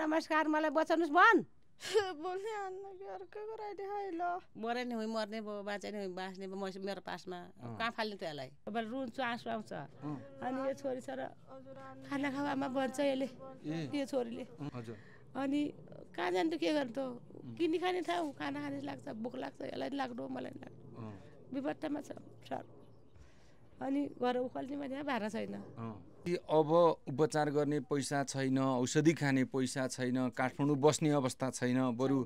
नमस्कार मलाई बचाउनुहोस् भन बोल्ने आन्न मरे नि हुँ मर्ने भयो बाँचे नि बाँच्ने भयो म मेरो पासमा कहाँ फाल्ने त यसलाई अब रुन्छु आँसु आउँछ अनि यो छोरी छ र खाना खावामा भन्छ यसले यो छोरीले अनि कहाँ जान्थ्यो के गर्नु त किनि खाने ठाउँ खाना खाने लाग्छ भोक लाग्छ यसलाई लाग्नु मलाई लाग्नु विपत्तामा छ सर अनि घर उखल्ने भने भाडा छैन अब उपचार गर्ने पैसा छैन औषधि खाने पैसा छैन काठमाडौँ बस्ने अवस्था छैन बरु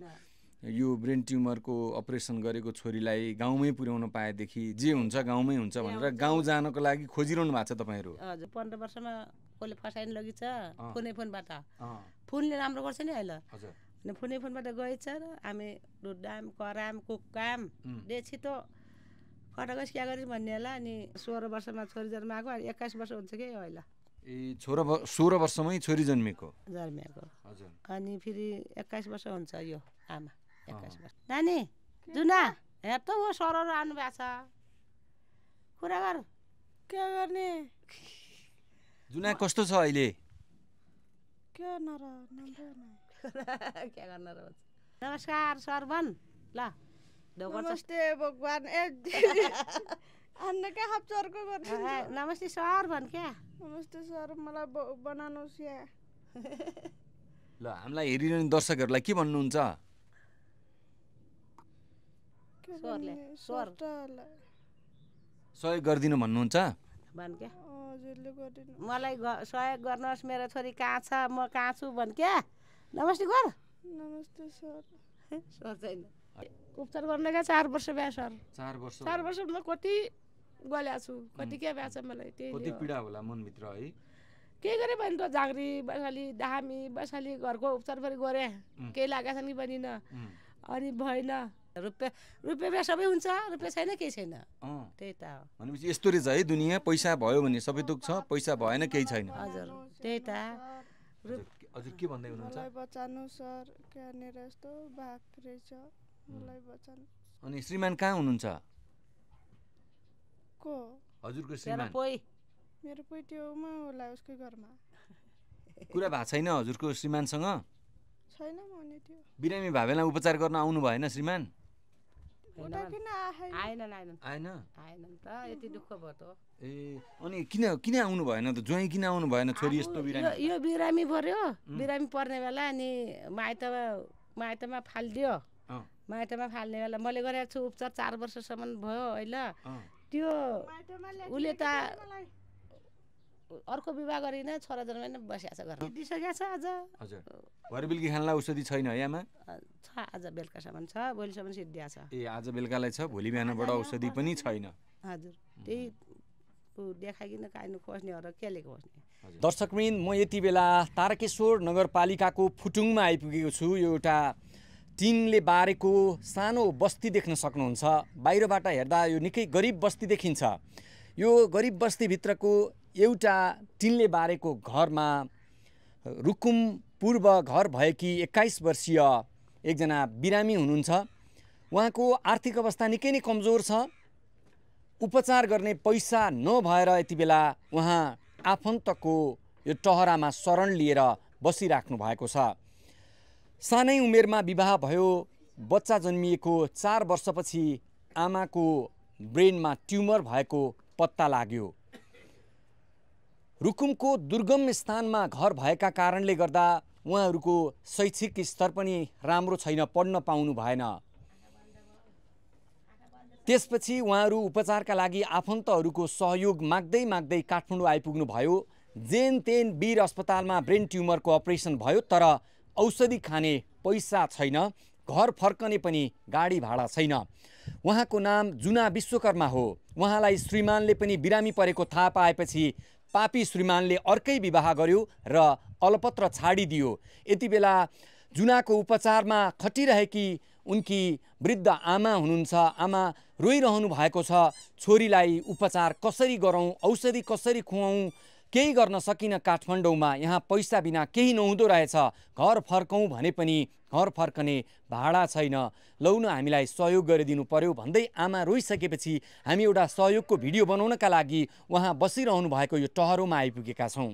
यो ब्रेन ट्युमरको अपरेसन गरेको छोरीलाई गाउँमै पुर्याउन पाएदेखि जे हुन्छ गाउँमै हुन्छ भनेर गाउँ जानको लागि खोजिरहनु भएको छ तपाईँहरू हजुर पन्ध्र वर्षमा कसले फसाइन लगिन्छ फोनै फोनबाट फोनले राम्रो गर्छ नि अहिले अनि फोनै फोनबाट गएछ र हामी ढुडाम कराम कुकाम त फटकस क्या गरिस् भन्ने होला अनि सोह्र वर्षमा छोरी जन्माएको अनि एक्काइस वर्ष हुन्छ कि अहिले ए छोरा सोह्र वर्षमै छोरी जन्मेको जन्मिएको हजुर अनि फेरि एक्काइस वर्ष हुन्छ यो आमा एक्काइस वर्ष नानी जुना हेर त हो सरहरू आउनु छ कुरा गर के गर्ने जुना कस्तो छ अहिले के गर्न र नमस्कार सरवन ल नमस्ते भगवान् ए अन्न क्या हाप चर्को गर्नु नमस्ते सर भन् क्या नमस्ते सर मलाई बनाउनुहोस् या ल हामीलाई हेरिरहने दर्शकहरूलाई के भन्नुहुन्छ सहयोग गरिदिनु भन्नुहुन्छ मलाई सहयोग गर्नुहोस् मेरो छोरी कहाँ छ म कहाँ छु भन् क्या नमस्ते गर नमस्ते सर सर छैन उपचार गर्नका चार वर्ष ब्यासर सर चार वर्ष चार वर्ष कति गल्या छु कति के भ्या छ मलाई त्यही पीडा होला मनभित्र है केही गरेँ भने त झाँक्री बसाली दामी बसाली घरको उपचार पनि गरेँ केही लागेको छन् कि बनिन अनि भएन रुपियाँ रुपियाँ सबै हुन्छ रुपियाँ छैन केही छैन त्यही त हो भनेपछि यस्तो रहेछ है दुनियाँ पैसा भयो भने सबै दुःख छ पैसा भएन केही छैन हजुर त्यही त हजुर के भन्दै हुनुहुन्छ बचाउनु सर यस्तो भाग रहेछ अनि श्रीमान कहाँ हुनुहुन्छ को हजुरको श्रीमान मेरो पोइ होला उसको घरमा कुरा भएको छैन हजुरको श्रीमानसँग छैन भने त्यो बिरामी भावेलाई उपचार गर्न आउनु भएन श्रीमान ए अनि किन किन आउनु भएन त ज्वाइँ किन आउनु भएन छोरी यस्तो बिरामी यो बिरामी पर्यो बिरामी पर्ने बेला अनि माइतमा माइतमा फालिदियो माटोमा फाल्ने बेला मैले गरेको छु उपचार चार वर्षसम्म भयो होइन त्यो उसले त अर्को विवाह गरिन छोरा जन्म बसिरहेको छ घरमा दिइसकेको छ आज हजुर बेलुकी खानलाई औषधि छैन छ आज बेलुकासम्म छ भोलिसम्म सिद्धिया छ ए आज बेलुकालाई छ भोलि बिहानबाट औषधि पनि छैन हजुर त्यही देखाइकन हो र केलेको खोज्ने दर्शकवृन्द म यति बेला तारकेश्वर नगरपालिकाको फुटुङमा आइपुगेको छु यो एउटा टिनले बारेको सानो बस्ती देख्न सक्नुहुन्छ बाहिरबाट हेर्दा यो निकै गरिब बस्ती देखिन्छ यो गरिब बस्तीभित्रको एउटा टिनले बारेको घरमा रुकुम पूर्व घर भएकी एक्काइस वर्षीय एकजना बिरामी हुनुहुन्छ उहाँको आर्थिक अवस्था निकै नै कमजोर छ उपचार गर्ने पैसा नभएर यति बेला उहाँ आफन्तको यो टहरामा शरण लिएर बसिराख्नु भएको छ सानै उमेरमा विवाह भयो बच्चा जन्मिएको चार वर्षपछि आमाको ब्रेनमा ट्युमर भएको पत्ता लाग्यो रुकुमको दुर्गम स्थानमा घर भएका कारणले गर्दा उहाँहरूको शैक्षिक स्तर पनि राम्रो छैन पढ्न पाउनु भएन त्यसपछि उहाँहरू उपचारका लागि आफन्तहरूको सहयोग माग्दै माग्दै काठमाडौँ आइपुग्नुभयो जेन तेन वीर अस्पतालमा ब्रेन ट्युमरको अपरेसन भयो तर औषधि खाने पैसा छैन घर फर्कने पनि गाडी भाडा छैन उहाँको नाम जुना विश्वकर्मा हो उहाँलाई श्रीमानले पनि बिरामी परेको थाहा पाएपछि पापी श्रीमानले अर्कै विवाह गर्यो र अलपत्र छाडिदियो यति बेला जुनाको उपचारमा खटिरहेकी उनकी वृद्ध आमा हुनुहुन्छ आमा रोइरहनु भएको छ छोरीलाई उपचार कसरी गरौँ औषधि कसरी खुवाउँ केही गर्न सकिनँ काठमाडौँमा यहाँ पैसा बिना केही नहुँदो रहेछ घर फर्कौँ भने पनि घर फर्कने भाडा छैन लौ न हामीलाई सहयोग गरिदिनु पर्यो भन्दै आमा रोइसकेपछि हामी एउटा सहयोगको भिडियो बनाउनका लागि उहाँ बसिरहनु भएको यो टहरोमा आइपुगेका छौँ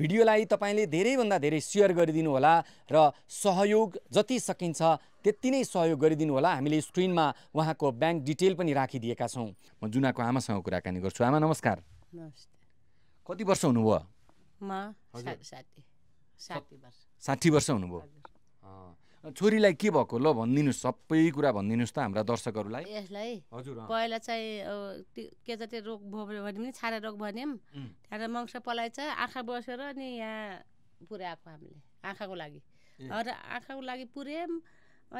भिडियोलाई तपाईँले धेरैभन्दा धेरै सेयर गरिदिनु होला र सहयोग जति सकिन्छ त्यति नै सहयोग गरिदिनु होला हामीले स्क्रिनमा उहाँको ब्याङ्क डिटेल पनि राखिदिएका छौँ म जुनाको आमासँग कुराकानी गर्छु आमा नमस्कार कति वर्ष हुनुभयो साठी वर्ष हुनुभयो छोरीलाई के भएको ल भनिदिनुहोस् सबै कुरा भनिदिनुहोस् त हाम्रा दर्शकहरूलाई यसलाई हजुर पहिला चाहिँ के जति रोग भयो भने पनि छारा रोग भन्यो त्यहाँबाट मङ्स पलाइ छ आँखा बसेर अनि यहाँ पुऱ्याएको हामीले आँखाको लागि र आँखाको लागि पुऱ्यायौँ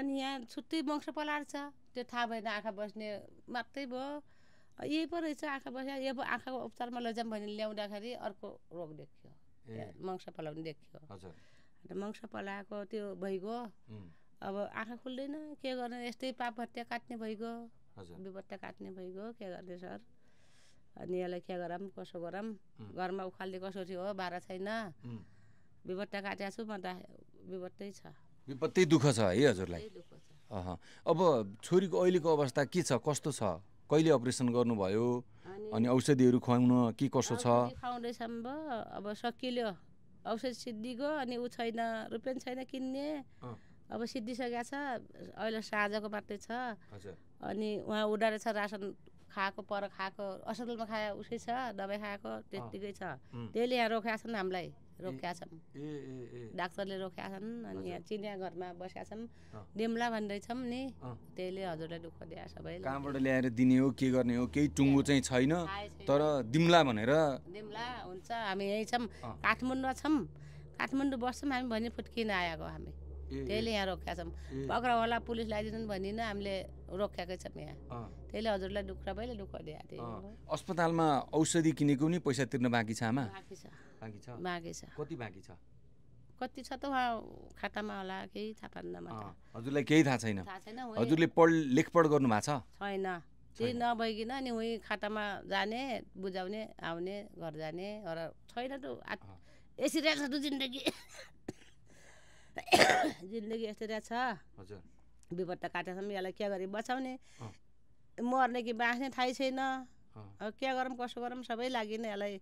अनि यहाँ छुट्टै मङ्स पलाएर छ त्यो थाहा भएन आँखा बस्ने मात्रै भयो यही पो रहेछ आँखा बस्या यो आँखाको उपचारमा लैजाउँ भने ल्याउँदाखेरि अर्को रोग देखियो मङ्स पलाउने देखियो अन्त मङ्स पलाएको त्यो भइगयो अब आँखा खुल्दैन के गर्ने यस्तै पाप भत्ता काट्ने भइगयो बेपत्ता काट्ने भइगयो के गर्ने सर अनि यसलाई के गरौँ कसो गरौँ घरमा उखाल्ने कसरी हो भाडा छैन बिपत्ता काटेको छु म त बिपत्तै छ विपत्तै दुःख छ है हजुरलाई अब छोरीको अहिलेको अवस्था के छ कस्तो छ कहिले अपरेसन गर्नुभयो अनि औषधिहरू खुवाउन के कसो छ खुवाउँदैछौँ अब सकिलो औषध सिद्धिको अनि ऊ छैन रुपियाँ छैन किन्ने अब सिद्धिसकेको छ अहिले साँझको मात्रै छ अनि उहाँ उडाएर छ रासन खाएको पर खाएको असलमा खाए उसै छ दबाई खाएको त्यत्तिकै छ त्यसले यहाँ छ नि हामीलाई रोक्या छौँ डाक्टरले रोक्या छन् अनि यहाँ चिडियाघरमा बसेका छौँ डेम्ला भन्दैछौँ नि त्यसले हजुरलाई दुःख दिया सबै कहाँबाट ल्याएर दिने हो के गर्ने हो केही टुङ्गो चाहिँ छैन तर दिम्ला भनेर दिम्ला हुन्छ हामी यहीँ छौँ काठमाडौँमा छौँ काठमाडौँ बस्छौँ हामी भने फुटकिन आएको हामी त्यसले यहाँ रोक्या छौँ होला पुलिस ल्याइदिनु भनिन हामीले रोक्याकै छौँ यहाँ त्यसले हजुरलाई दुःख पहिले दुःख दिएको थियो अस्पतालमा औषधि किनेको नि पैसा तिर्न बाँकी छ आमा बाँकी छ बाँकी छ बाँकी छ कति बाँकी छ कति छ त उहाँ खातामा होला केही थाहा पाउँदैन हजुरलाई केही थाहा छैन हजुरले पढ लेखपढ गर्नु भएको छ छैन त्यही नभइकन नि उहीँ खातामा जाने बुझाउने आउने घर जाने र छैन त यसरी रहेछ त जिन्दगी जिन्दगी यस्तो रहेछ विपद त काटेसम्म यसलाई के गरी बचाउने मर्ने कि बाँच्ने थाहै छैन के गरौँ कसो गरौँ सबै लागि नै यसलाई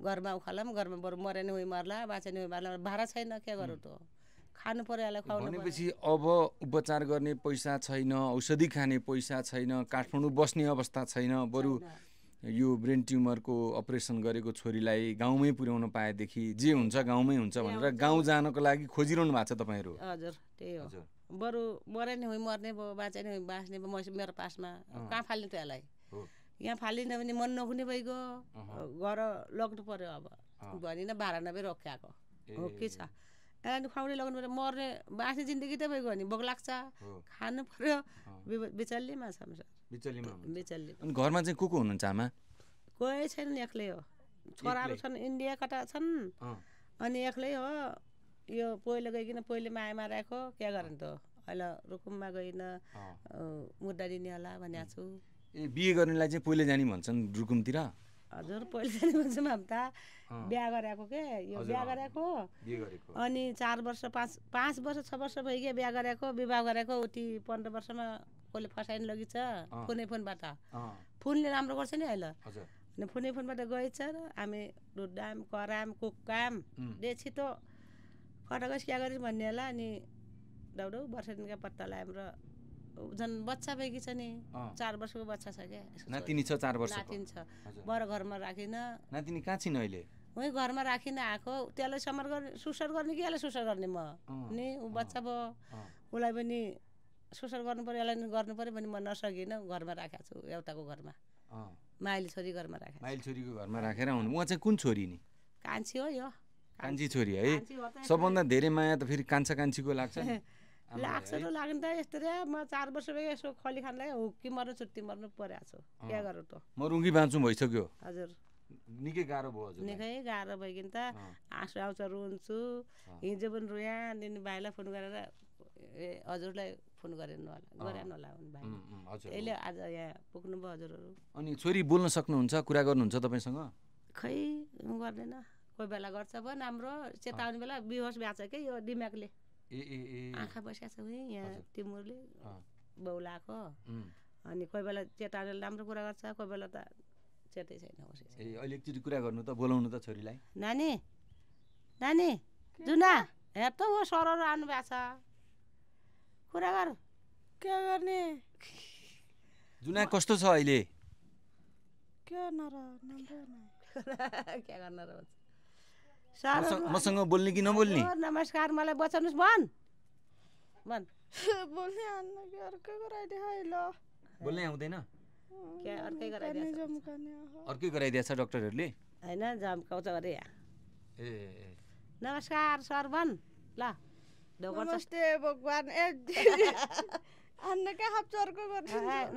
घरमा उखाला पनि घरमा बरु मरे नै उयो मर्ला बाँचे नै उयो मर्ला भाडा छैन के गरौँ त खानु पऱ्यो होला खुवाउनु भनेपछि अब उपचार गर्ने पैसा छैन औषधि खाने पैसा छैन काठमाडौँ बस्ने अवस्था छैन बरु यो ब्रेन ट्युमरको अपरेसन गरेको छोरीलाई गाउँमै पुर्याउन पाएदेखि जे हुन्छ गाउँमै हुन्छ भनेर गाउँ जानको लागि खोजिरहनु भएको छ तपाईँहरू हजुर त्यही हो बरु मरे नै हुँ मर्ने भयो बाँचे नै बाँच्ने भयो मेरो पासमा कहाँ फाल्ने त यसलाई यहाँ फालिन भने मन नहुने भइगयो घर लग्नु पर्यो अब भनिन नब्बे रोक्याएको हो के छ यसलाई खुवाउने लगाउनु पऱ्यो मर्ने बाँच्ने जिन्दगी त भइगयो भने भोक लाग्छ खानु पर्यो बिचल्लीमा छ घरमा चाहिँ को को हुनुहुन्छ आमा कोही छैन एक्लै हो छोराहरू छन् इन्डिया कटा छन् अनि एक्लै हो यो पहिलो गइकन पहिले मायामा राखेको के गर्ने त अहिले रुकुममा गइकन मुद्दा दिने होला भनेको छु ए बिहे गर्नेलाई चाहिँ पहिले जाने भन्छन् रुकुमतिर हजुर पहिले जाने भन्छौँ हामी त बिहा गरेको के यो बिहा गरेको अनि चार वर्ष पाँच पाँच वर्ष छ वर्ष भयो बिहा गरेको विवाह गरेको उति पन्ध्र वर्षमा कसले फसाइन छ फोनै फोनबाट फोनले राम्रो गर्छ नि अहिले अनि फोनै फोनबाट गएछ र हामी रुडाम कराम कुकाम डे छिटो फटाकस क्या गऱ्यौँ भन्ने होला अनि डाउडौ वर्ष दिनका पत्ता लगाएर झन् बच्चा भएकी छ नि चार वर्षको बच्चा छ क्या नातिनी छ चार वर्ष नातिनी छ बर घरमा राखिनँ नातिनी कहाँ छिन् अहिले उहीँ घरमा राखिन आएको त्यसलाई समर गर्ने सुसार गर्ने कि यसलाई सुसार गर्ने म नि ऊ बच्चा भयो उसलाई पनि सुसार गर्नु पऱ्यो यसलाई गर्नु पऱ्यो भने म नसकिनँ घरमा राखेको छु एउटाको घरमा माइली छोरी घरमा राखे माइली छोरीको घरमा राखेर आउनु उहाँ चाहिँ कुन छोरी नि कान्छी हो यो कान्छी छोरी है सबभन्दा धेरै माया त फेरि कान्छा कान्छीको लाग्छ लाग्छ लाग्यो त यस्तै म चार वर्ष भयो यसो खली खानलाई हुक्की मर्नु छुट्टी मर्नु परेको छु क्या गरौँ त म रुङ्गी बाँच्छु भइसक्यो हजुर निकै गाह्रो भयो निकै गाह्रो भयो त आँसु आउँछ रुन्छु हिजो पनि रोया अनि भाइलाई फोन गरेर ए हजुरलाई फोन गरेन होला गरेन होला भाइ यसले आज यहाँ भयो हजुरहरू अनि छोरी बोल्न सक्नुहुन्छ कुरा गर्नुहुन्छ तपाईँसँग खै गर्दैन कोही बेला गर्छ भयो राम्रो चेताउने बेला बिहोस भ्याएको छ कि यो दिमागले ए ए आँखा बसेको छ यहाँ तिमुरले बौलाएको अनि कोही बेला चेटाले राम्रो कुरा गर्छ कोही बेला त चेतै छैन ए अहिले एकचोटि कुरा गर्नु त बोलाउनु त छोरीलाई नानी नानी जुना हेर त ऊ सरहरू आउनु भएको छ कुरा गर के गर्ने जुना कस्तो छ अहिले के गर्न र के गर्न र मसँग बोल्ने कि नबोल्ने नमस्कार मलाई बचाउनुहोस् भन भन बोल्ने आन्न कि अर्कै गराइदिए ल बोल्नै आउँदैन अर्कै गराइदिएछ डक्टरहरूले होइन झम्काउँछ अरे ए नमस्कार सर भन ल नमस्ते भगवान् ए अन्न क्या हाप्छ अर्को गर्छ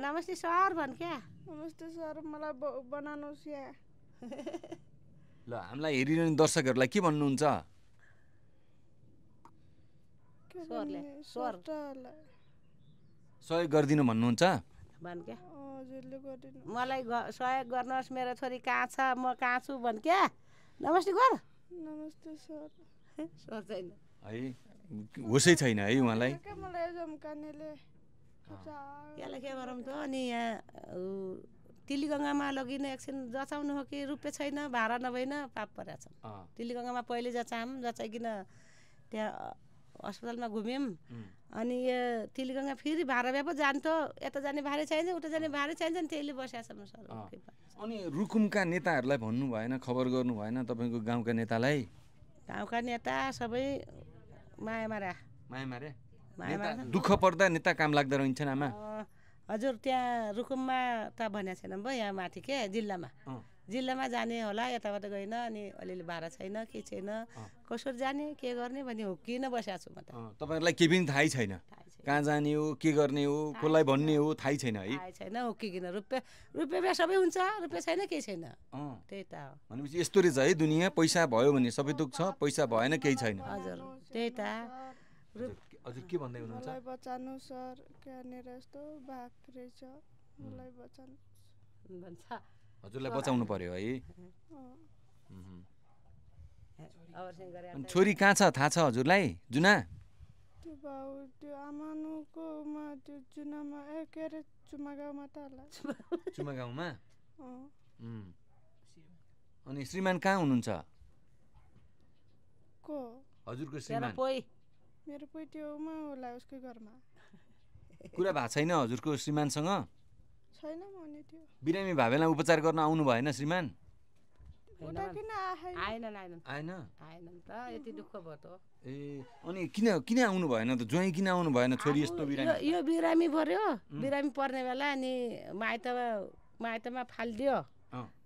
नमस्ते सर भन क्या नमस्ते सर मलाई बनाउनुहोस् यहाँ ल हामीलाई हेरिरहने दर्शकहरूलाई के भन्नुहुन्छ सहयोग गरिदिनु भन्नुहुन्छ मलाई सहयोग गर्नुहोस् मेरो छोरी कहाँ छ म कहाँ छु भन् क्या नमस्ते गर नमस्ते सर सर छैन है होसै छैन है उहाँलाई के गरौँ त अनि यहाँ तिलीगङ्गामा लगिन एकछिन जचाउनु हो कि रुपियाँ छैन भाडा नभएन पाप परेको छ तिलीगङ्गामा पहिले जचाऊँ जचाइकन त्यहाँ अस्पतालमा घुम्यौँ अनि यो तिलीगङ्गा फेरि भाडा भए पो जान्थ्यो यता जाने भाडै चाहिन्छ उता जाने भाडै चाहिन्छ नि त्यसले बसेको छ सर अनि रुकुमका नेताहरूलाई भन्नु भएन खबर गर्नु भएन तपाईँको गाउँका नेतालाई गाउँका नेता सबै माया मारा माया दुःख पर्दा नेता काम लाग्दो रहन्छन् आमा हजुर त्यहाँ रुकुममा त भनेको छैन भयो यहाँ माथि के जिल्लामा जिल्लामा जाने होला यताबाट गएन अनि अलिअलि भाडा छैन के छैन कसरी जाने के गर्ने भने किन बसेको छु म त तपाईँहरूलाई केही पनि थाहै छैन कहाँ जाने हो के गर्ने हो कसलाई भन्ने हो थाहै छैन है हो छैन किन रुपियाँ रुपियाँ सबै हुन्छ रुपियाँ छैन केही छैन त्यही त हो भनेपछि यस्तो रहेछ है दुनियाँ पैसा भयो भने सबै दुःख छ पैसा भएन केही छैन हजुर त्यही त हजुर के भन्दै हुनुहुन्छ मलाई बचाउनु सर क्यानेर यस्तो भाग रहेछ मलाई बचाउनु भन्छ हजुरलाई बचाउनु पर्यो है छोरी कहाँ छ थाहा छ हजुरलाई जुना त्यो भाउ त्यो आमानुकोमा त्यो जुनामा ए के अरे चुमा गाउँमा त होला चुमा गाउँमा अनि श्रीमान कहाँ हुनुहुन्छ को हजुरको श्रीमान मेरो पेटियोमा होला उसको घरमा कुरा भएको छैन हजुरको श्रीमानसँग छैन भने त्यो बिरामी भावेलाई उपचार गर्न आउनु भएन श्रीमान ए अनि किन किन आउनु भएन त ज्वाइँ किन आउनु भएन छोरी यस्तो बिरामी यो बिरामी पर्यो बिरामी पर्ने बेला अनि माइतमा माइतमा फालिदियो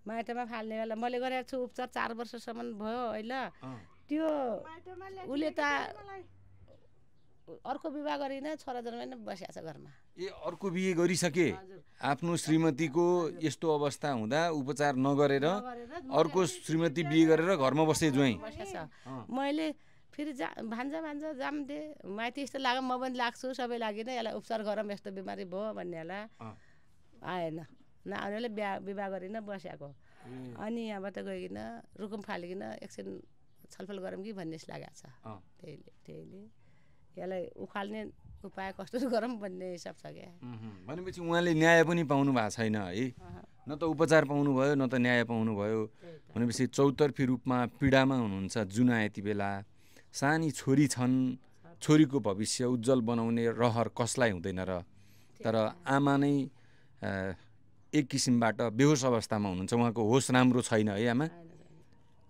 माइतमा फाल्ने बेला मैले गरेको छु उपचार चार वर्षसम्म भयो अहिले त्यो उसले त अर्को विवाह गरिन छोरा जन्माइन बसिया छ घरमा ए अर्को बिहे गरिसके आफ्नो श्रीमतीको यस्तो अवस्था हुँदा उपचार नगरेर अर्को श्रीमती बिहे गरेर घरमा बसे ज्वाइँ मैले फेरि जा भान्जा भान्जा जाम दे माइती यस्तो लाग म पनि लाग्छु सबै लागि नै यसलाई उपचार गरौँ यस्तो बिमारी भयो भन्ने भन्नेलाई आएन नआउनेले बिहा विवाह गरिन बसेको अनि यहाँबाट गइकन रुकुम फालिकन एकछिन छलफल गरौँ कि भन्ने जस्तो लागेको छ त्यहीले त्यहीले यसलाई उखाल्ने उपाय कस्तो गरौँ भन्ने हिसाब छ क्या भनेपछि उहाँले न्याय पनि पाउनु भएको छैन है न त उपचार पाउनुभयो न त न्याय पाउनुभयो भनेपछि चौतर्फी रूपमा पीडामा हुनुहुन्छ जुना यति बेला सानी छोरी छन् छोरीको भविष्य उज्जवल बनाउने रहर कसलाई हुँदैन र तर आमा नै एक किसिमबाट बेहोस अवस्थामा हुनुहुन्छ उहाँको होस राम्रो छैन है आमा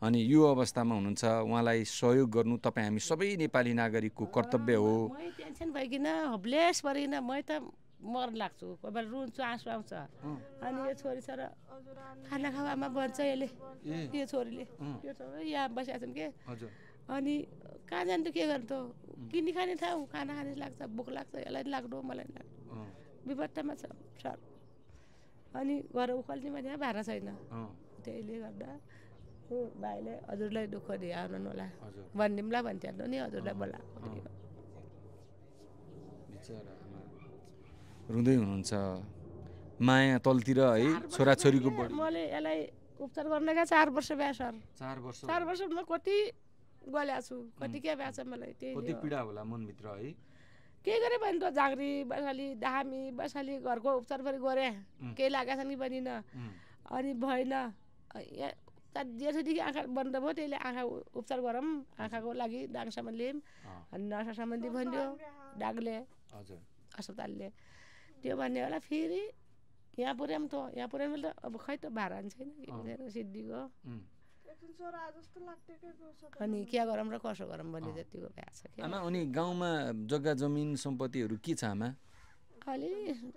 अनि यो अवस्थामा हुनुहुन्छ उहाँलाई सहयोग गर्नु तपाईँ हामी सबै नेपाली नागरिकको कर्तव्य हो टेन्सन भइकन होपलेस परिकन म त मर लाग्छु कोही बेला रुन्छु आँसु आउँछ अनि यो छोरी छ र खाना खावामा बन्छ यसले यो छोरीले यो छोरी यहाँ बसिरहेको छन् के अनि कहाँ जानु त के गर्नु त किनी खाने ठाउँ खाना खाने लाग्छ भोक लाग्छ यसलाई नि लाग्नु मलाई लाग्छ लाग्नु विपत्तामा छ सर अनि घर उखाल्ने मान्छे भाडा छैन त्यसले गर्दा भाइले हजुरलाई दुःख आउनु होला भनिदिउँला भन्थ्यो नि हजुरलाई बोलाएको रुँदै हुनुहुन्छ माया तलतिर है छोराछोरीको मैले यसलाई उपचार गर्नका चार वर्ष भ्या सर चार वर्ष चार वर्ष म कति गल्या छु कति के भ्या छ मलाई त्यही कति पीडा होला मनभित्र है के गरेँ भने त झाँक्री बसाली दामी बसाली घरको उपचार पनि गरेँ केही लागेको छ नि न अनि भएन जेठोदेखि आँखा बन्द भयो त्यसले आँखा उपचार गरौँ आँखाको लागि डाङसामा सामान नर्ससम्म भनिदियो डागले अस्पतालले त्यो भन्ने होला फेरि यहाँ पुऱ्याउँ त यहाँ पुऱ्याउनु त अब खै त भाडा छैन सिद्धिको अनि के गरौँ र कसो गरौँ भन्ने जतिको भ्या छ आमा अनि गाउँमा जग्गा जमिन सम्पत्तिहरू के छ आमा खालि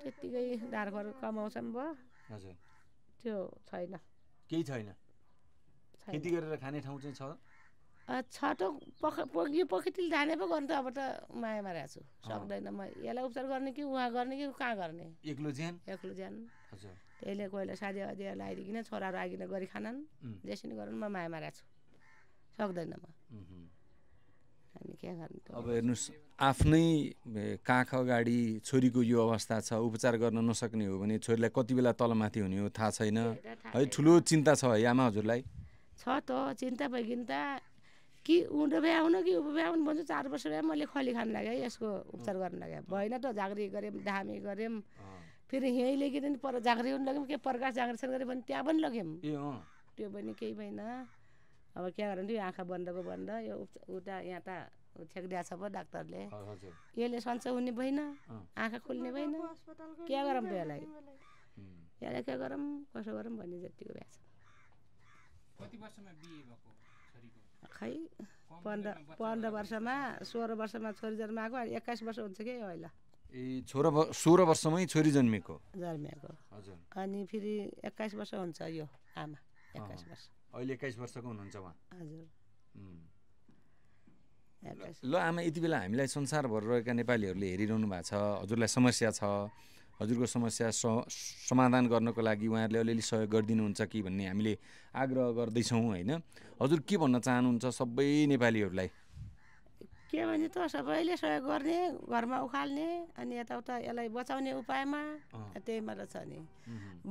त्यत्तिकै धारखहरू कमाउँछ भयो त्यो छैन केही छैन खेती गरेर खाने ठाउँ चाहिँ छ छ त पख यो पखेटीले धाने पो गर्नु त अब त मायामा रहेको छु सक्दैन म यसलाई उपचार गर्ने कि उहाँ गर्ने कि कहाँ गर्ने एक्लो ज्यान एक्लो ज्यान त्यसले कोहीलाई साथीवादीहरूलाई आइदिकन छोराहरू आइकन गरी खानन् जेसिन गरौँ म मायामा रहेको छु सक्दैन म अनि के गर्नु अब हेर्नुहोस् आफ्नै काख अगाडि छोरीको यो अवस्था छ उपचार गर्न नसक्ने हो भने छोरीलाई कति बेला तलमाथि हुने हो थाहा छैन है ठुलो चिन्ता छ है आमा हजुरलाई छ त चिन्ता भइकिन्ता कि उँडो भ्या कि उँभो भ्याउनु हुनु भन्छु चार वर्ष भए मैले खली खानु लाग्यो यसको उपचार गर्नु लाग्यो भएन त झाँक्री गऱ्यौँ धामी गऱ्यौँ फेरि यहीँ लगिदिनु पर झाँक्री पनि लग्यौँ के प्रकाश छ गऱ्यो भने त्यहाँ पनि लग्यौँ त्यो पनि केही भएन अब के गरौँ यो आँखा बन्दको बन्द यो उता यहाँ त ठेकिदिया छ पो डाक्टरले यसले सन्चो हुने भएन आँखा खोल्ने भएन के गरौँ त यसलाई यसलाई के गरौँ कसो गरौँ भन्ने जतिको भ्या छ खै पन्ध्र पन्ध्र वर्षमा सोह्र वर्षमा छोरी जन्माएको अनि एक्काइस वर्ष हुन्छ कि अहिले ए छोरा सोह्र वर्षमै छोरी जन्मेको जन्मेको हजुर अनि फेरि एक्काइस वर्ष हुन्छ यो आमा एक्काइस वर्ष अहिले एक्काइस वर्षको हुनुहुन्छ हजुर ल आमा यति बेला हामीलाई संसारभर रहेका नेपालीहरूले हेरिरहनु भएको छ हजुरलाई समस्या छ हजुरको समस्या स समाधान गर्नको लागि उहाँहरूले अलिअलि सहयोग गरिदिनुहुन्छ कि भन्ने हामीले आग्रह गर्दैछौँ होइन हजुर के भन्न चाहनुहुन्छ सबै नेपालीहरूलाई के भने त सबैले सहयोग गर्ने घरमा उखाल्ने अनि यताउता यसलाई बचाउने उपायमा त्यही मात्र छ नि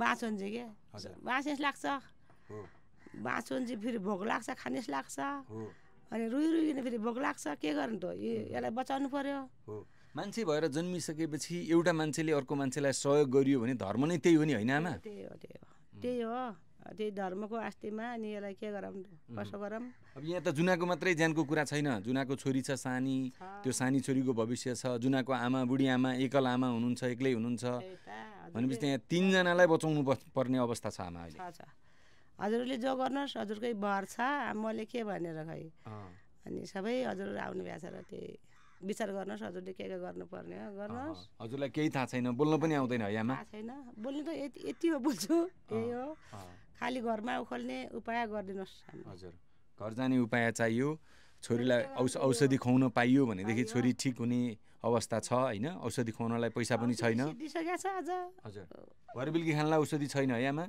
बाँचुन्जी के बाँच्ने लाग्छ बाँचुन्जी फेरि भोक लाग्छ खानेस लाग्छ अनि रुई रुइकन फेरि भोक लाग्छ के गर्नु त यसलाई बचाउनु पर्यो मान्छे भएर जन्मिसकेपछि एउटा मान्छेले अर्को मान्छेलाई सहयोग गरियो भने धर्म नै त्यही हो नि होइन आमा त्यही हो त्यही हो त्यही हो त्यही धर्मको आस्तीमा अनि यसलाई के गरौँ कसो गरौँ अब यहाँ त जुनाको मात्रै ज्यानको कुरा छैन जुनाको छोरी छ सानी त्यो सानी छोरीको भविष्य छ जुनाको आमा बुढी आमा एकल आमा हुनुहुन्छ एक्लै हुनुहुन्छ भनेपछि त्यहाँ तिनजनालाई बचाउनु पर्ने अवस्था छ आमा अहिले हजुरले जो गर्नुहोस् हजुरकै भर छ मैले के भनेर खै अनि सबै हजुरहरू आउनु भएको छ र त्यही विचार गर्नुहोस् हजुरले के के गर्नुपर्ने हो गर्नुहोस् हजुरलाई केही थाहा छैन बोल्न पनि आउँदैन यहाँमा थाहा छैन बोल्नु त यति यति हो बोल्छु त्यही हो खालि घरमा उखोल्ने उपाय गरिदिनुहोस् हजुर घर जाने उपाय चाहियो छोरीलाई औष औषधि खुवाउन पाइयो भनेदेखि छोरी ठिक हुने अवस्था छ होइन औषधि खुवाउनलाई पैसा पनि छैन हजुर घर बेलुकी खानलाई औषधि छैन यहाँमा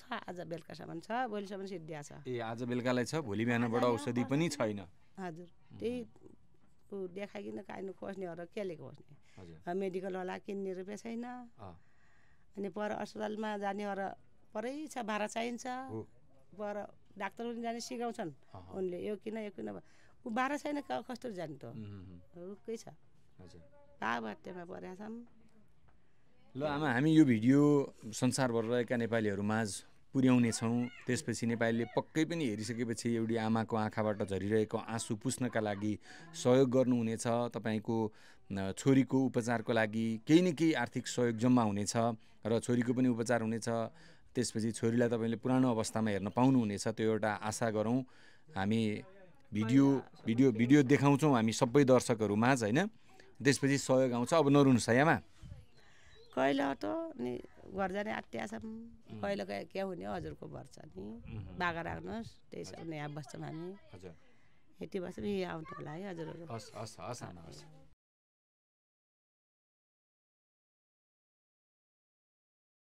छ आज बेलुकासम्म छ भोलिसम्म सिद्धि छ ए आज बेलुकालाई छ भोलि बिहानबाट औषधि पनि छैन हजुर त्यही अर्को देखाइकन काट्नु खोज्नेहरू केले खोज्ने मेडिकलवाला किन्ने रुपियाँ छैन अनि पर अस्पतालमा जानेहरू परै छ भाडा चाहिन्छ पर डाक्टर पनि जाने सिकाउँछन् उनले यो किन यो किन ऊ भाडा छैन कस्तो जाने त रुखकै छ पाबट्टेमा परेका छन् ल आमा हामी यो भिडियो संसारभर रहेका नेपालीहरू माझ पुर्याउनेछौँ त्यसपछि नेपालीले पक्कै पनि हेरिसकेपछि एउटी आमाको आँखाबाट झरिरहेको आँसु पुस्नका लागि सहयोग गर्नुहुनेछ तपाईँको छोरीको उपचारको लागि केही न केही आर्थिक सहयोग जम्मा हुनेछ र छोरीको पनि उपचार हुनेछ त्यसपछि छोरीलाई तपाईँले पुरानो अवस्थामा हेर्न पाउनुहुनेछ त्यो एउटा आशा गरौँ हामी भिडियो भिडियो भिडियो देखाउँछौँ हामी सबै दर्शकहरूमाझ होइन त्यसपछि सहयोग आउँछ अब है आमा कहिले त घर जाने आत्या छौँ कहिले कहिले के हुने हजुरको भर्छ नि बाघा राख्नुहोस् त्यही सब यहाँ बस्छौँ हामी यति बस्छौँ यहीँ आउनु होला है हजुरहरू हस् हस् हस् हस्